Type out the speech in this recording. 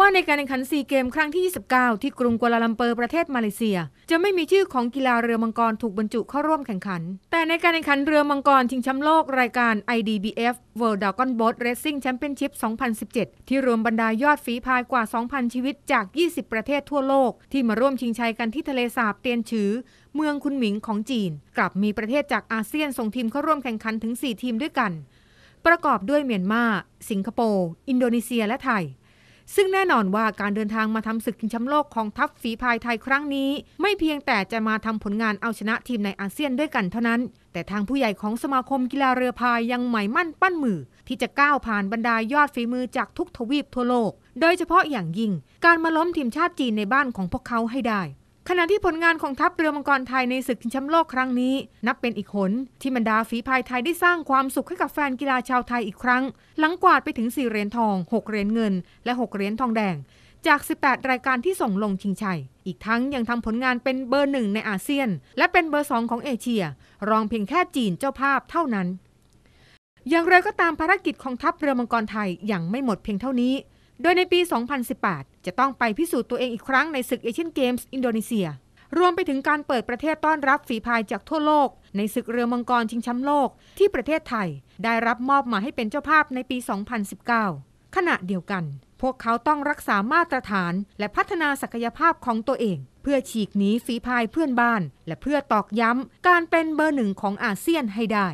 ว่าในการแข่งขันซีเกมครั้งที่ 29 ที่กรุงกัวลาลัมเปอร์ประเทศมาเลเซีย จะไม่มีชื่อของกีฬาเรือมังกรถูกบรรจุเข้าร่วมแข่งขัน แต่ในการแข่งขันเรือมังกรชิงแชมป์โลกรายการ IDBF World Dragon Boat Racing Championship 2017 ที่รวมบรรดายอดฝีพายกว่า 2,000 ชีวิตจาก 20 ประเทศทั่วโลกที่มาร่วมชิงชัยกันที่ทะเลสาบเตียนฉือเมืองคุนหมิงของจีน กลับมีประเทศจากอาเซียน ส่งทีมเข้าร่วมแข่งขันถึง 4 ทีมด้วยกัน ประกอบด้วยเมียนมา สิงคโปร์อินโดนีเซียและไทยซึ่งแน่นอนว่าการเดินทางมาทำศึกชิงแชมป์โลกของทัพฝีพายไทยครั้งนี้ ไม่เพียงแต่จะมาทำผลงานเอาชนะทีมในอาเซียนด้วยกันเท่านั้น แต่ทางผู้ใหญ่ของสมาคมกีฬาเรือพายยังหมายมั่นปั้นมือ ที่จะก้าวผ่านบรรดายอดฝีมือจากทุกทวีปทั่วโลก โดยเฉพาะอย่างยิ่ง การมาล้มทีมชาติจีนในบ้านของพวกเขาให้ได้ขณะที่ผลงานของทัพเรือมังกรไทยในศึกชิงแชมป์โลกครั้งนี้ นับเป็นอีกหนที่บรรดาฝีพายไทยได้สร้างความสุขให้กับแฟนกีฬาชาวไทยอีกครั้ง หลังกวาดไปถึง 4เหรียญทอง 6เหรียญเงิน และ 6 เหรียญทองแดง จาก 18 รายการที่ส่งลงชิงชัย อีกทั้งยังทำผลงานเป็นเบอร์หนึ่งในอาเซียน และเป็นเบอร์สองของเอเชีย รองเพียงแค่จีนเจ้าภาพเท่านั้น อย่างไรก็ตามภารกิจของทัพเรือมังกรไทยยังไม่หมดเพียงเท่านี้โดยในปี 2018 จะต้องไปพิสูจน์ตัวเองอีกครั้งในศึกเอเชียนเกมส์อินโดนีเซีย รวมไปถึงการเปิดประเทศต้อนรับฝีพายจากทั่วโลก ในศึกเรือมังกรชิงแชมป์โลกที่ประเทศไทยได้รับมอบมาให้เป็นเจ้าภาพในปี 2019 ขณะเดียวกัน พวกเขาต้องรักษามาตรฐานและพัฒนาศักยภาพของตัวเอง เพื่อฉีกหนีฝีพายเพื่อนบ้าน และเพื่อตอกย้ำการเป็นเบอร์หนึ่งของอาเซียนให้ได้